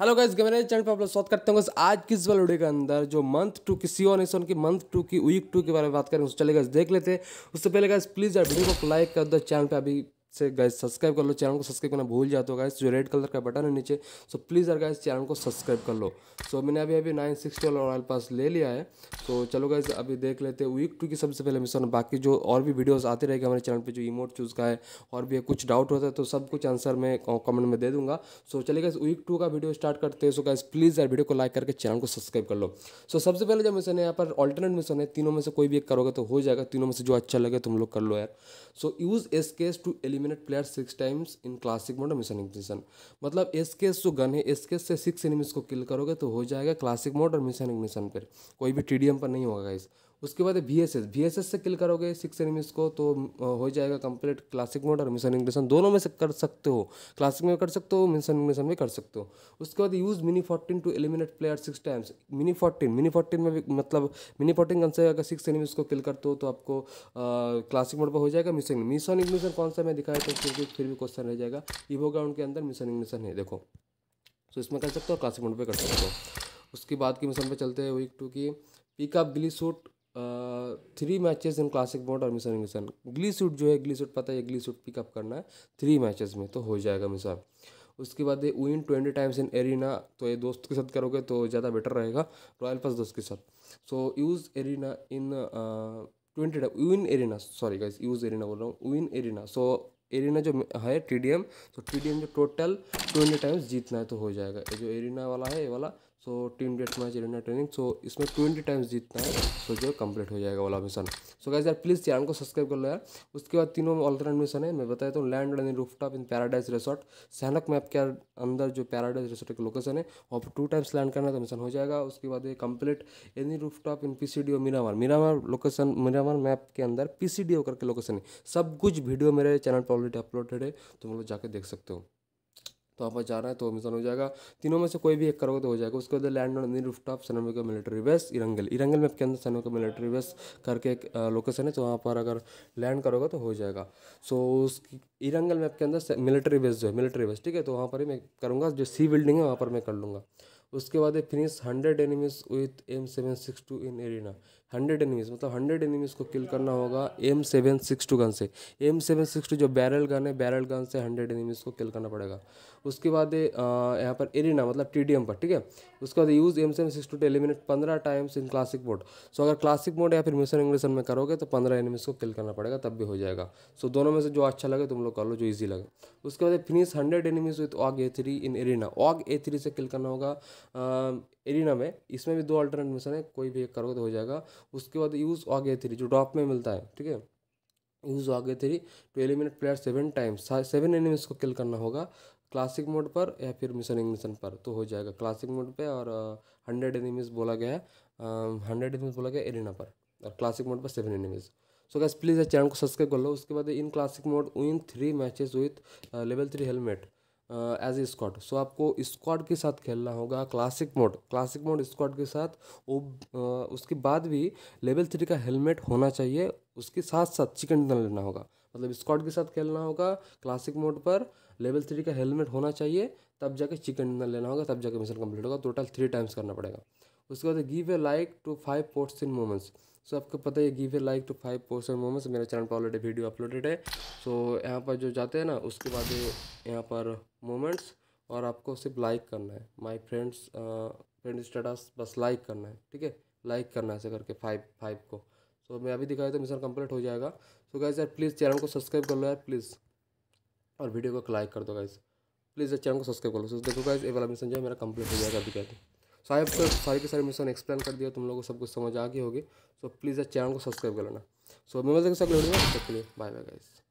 hello guys मेरे channel पर आप लोग स्वागत करते हैं आज किस वाले वीडियो के अंदर जो मंथ टू की सीओ ऑन की मंथ टू की वीक टू के बारे में बात करें उससे चले गए देख लेते हैं उससे पहले गाइस प्लीज़ यार वीडियो को लाइक कर दो चैनल पर अभी से गैस सब्सक्राइब कर लो चैनल को सब्सक्राइब करना भूल जाते हो गैस जो रेड कलर का बटन है नीचे सो प्लीज़ यार गैस चैनल को सब्सक्राइब कर लो सो मैंने अभी अभी नाइन सिक्सटी वाला ऑयल पास ले लिया है तो चलो गैस अभी देख लेते हैं वीक टू की सबसे पहले मिशन बाकी जो और भी वीडियोज़ आते रहेगा हमारे चैनल पर जो इमोट चूज़ का है और भी कुछ डाउट होता है तो सब कुछ आंसर मैं कमेंट में दे दूँगा सो चलिए गैस वीक टू का वीडियो स्टार्ट करते हैं सो गैस प्लीज़ यार वीडियो को लाइक करके चैनल को सब्सक्राइब कर लो सो सबसे पहले जो मिशन है यहाँ पर ऑल्टरनेट मिशन है तीनों में से कोई भी एक करोगे तो हो जाएगा तीनों में से जो अच्छा लगे तुम लोग कर लो यार so use S12K to element eliminate player six times in classic mode mission ignition मतलब एस केस जो गन है एस केस से सिक्स एनिमीज को किल करोगे तो हो जाएगा क्लासिक मोड और मिशन इग्निशन पर कोई भी टी पर नहीं होगा इस उसके बाद B V S S V S S से किल करोगे सिक्स एनिमीज को तो हो जाएगा कंप्लीट क्लासिक मोड और मिशन इंग्रेशन दोनों में से कर सकते हो क्लासिक में कर सकते हो मिशन इंग्रेशन में कर सकते हो उसके बाद use mini fourteen to eliminate player six times mini fourteen mini fourteen में भी मतलब मिनी फोर्टीन कौन सा अगर सिक्स एनिमीज को किल करते हो तो आपको क्लासिक मोड पर हो जाएगा मिशन मिशन इंग्रेशन कौन सा मैं दिखाया था तो क्योंकि फिर भी क्वेश्चन रह जाएगा ईवो ग्राउंड के अंदर मिशन इंग्रेशन है देखो तो इसमें कर सकते हो क्लासिक मोड पर कर सकते हो उसके बाद की मिशन पर चलते हैं वीक टू की pick up ghillie suit three matches in classic बोर्ड और मिसर मिशन ग्ली सूट जो है ग्ली सूट पता है ग्ली सूट पिकअप करना है थ्री मैचेस में तो हो जाएगा मिसर उसके बाद ये win twenty times in arena तो ये दोस्त के साथ करोगे तो ज़्यादा बेटर रहेगा रॉयल पास दोस्त के साथ so use arena in twenty time win arena sorry guys use arena बोल रहा हूँ विन एरिना सो एरिना जो है टी डी एम तो टी डी एम जो टोटल ट्वेंटी टाइम्स जीतना है तो हो जाएगा ये जो एरिना वाला है ये वाला so team death match India training so इसमें ट्वेंटी टाइम्स जीतना है सो जो कंप्लीट हो जाएगा वाला मिशन सो कैसे यार प्लीज़ चैनल को सब्सक्राइब कर लो यार उसके बाद तीनों ऑल्टरनेट मिशन है मैं बताया तो land and roof top in paradise resort Sanhok map के अंदर जो पैराडाइज रिसोर्ट एक लोकेशन है और टू टाइम्स लैंड करना तो मिशन हो जाएगा उसके बाद ये complete any roof top in P C D O Miramar Miramar location Miramar map के अंदर पी सी डी ओ करके लोकेशन है सब कुछ वीडियो मेरे चैनल पर ऑलरेडी अपलोडेड है तो तुम लोग जाकर देख सकते हो तो आप रहा है तो मिशन हो जाएगा तीनों में से कोई भी एक करोगे तो हो जाएगा उसके बाद लैंड ऑन रूफ टॉप सनवे का military base Erangel Erangel map के अंदर सनमे का मिलिट्री बेस करके एक लोकेशन है तो वहाँ पर अगर लैंड करोगे तो हो जाएगा सो उस इरंगल मैप के अंदर मिलिट्री बेस जो है मिलिट्री बेस ठीक है तो वहाँ पर ही मैं करूँगा जो सी बिल्डिंग है वहाँ पर मैं कर लूँगा उसके बाद finish hundred enemies with M seven six two in arena hundred enemies मतलब हंड्रेड एनिमीज को किल करना होगा M seven six two gun से एम सेवन सिक्स टू जो बैरल गन है बैरल गन से हंड्रेड एनिमीज को किल करना पड़ेगा उसके बाद यहाँ पर एरिना मतलब टी पर ठीक है उसके बाद use M seven six two to eliminate पंद्रह times in classic mode so अगर क्लासिक मोड या फिर मिशन इंग्लिशन में करोगे तो पंद्रह एनिमीज को किल करना पड़ेगा तब भी हो जाएगा सो so, दोनों में से जो अच्छा लगे तुम लोग कर लो जो ईजी लगे उसके बाद finish hundred enemies with AUG A three in arena AUG A three से किल करना होगा एरिना में इसमें भी दो अल्टरनेट मिशन है कोई भी एक करोगे तो हो जाएगा उसके बाद यूज़ आगे थ्री जो ड्रॉप में मिलता है ठीक है use AUG three to eliminate player seven times seven enemies को किल करना होगा क्लासिक मोड पर या फिर मिशन मिशन पर तो हो जाएगा क्लासिक मोड पे और हंड्रेड uh, एनिमीज बोला गया है हंड्रेड um, एनिमीज बोला गया एरिना पर और क्लासिक मोड पर seven enemies so guys please channel को सब्सक्राइब कर लो उसके बाद in classic mode win three matches with level three helmet as a squad so आपको स्क्वाड के साथ खेलना होगा classic mode classic mode squad के साथ वो uh, उसके बाद भी लेवल थ्री का हेलमेट होना चाहिए उसके साथ साथ चिकन डिनर लेना होगा मतलब स्क्वाड के साथ खेलना होगा क्लासिक मोड पर लेवल थ्री का हेलमेट होना चाहिए तब जाके चिकन डिनर लेना होगा तब जाके मिशन कंप्लीट होगा टोटल थ्री टाइम्स करना पड़ेगा उसके बाद give a like to five posts in moments so so, आपको पता है give a like to five percent moments मेरे चैनल पर ऑलरेडी वीडियो अपलोडेड है सो so, यहाँ पर जो जाते हैं ना उसके बाद यहाँ पर मोमेंट्स और आपको सिर्फ लाइक करना है माई फ्रेंड्स फ्रेंड स्टेटस बस लाइक करना है ठीक है लाइक करना है ऐसे करके फाइव फाइव को सो so, मैं अभी दिखाया तो मिशन कंप्लीट हो जाएगा सो गाइज यार प्लीज़ चैनल को सब्सक्राइब कर लो यार प्लीज़ और वीडियो को लाइक कर दो गाइज़ प्लीज़ चैनल को सब्सक्राइब कर लो सो देखो गाइज ये वाला मिशन जो है मेरा कंप्लीट हो जाएगा अभी कहते सारे तो सारे के सारे मिशन एक्सप्लेन कर दिया तुम लोगों को सब कुछ समझ आ गई होगी सो प्लीज़ चैनल को सब्सक्राइब कर लेना सो मैं मिलते अगले सब लोग बाय बाय गाइज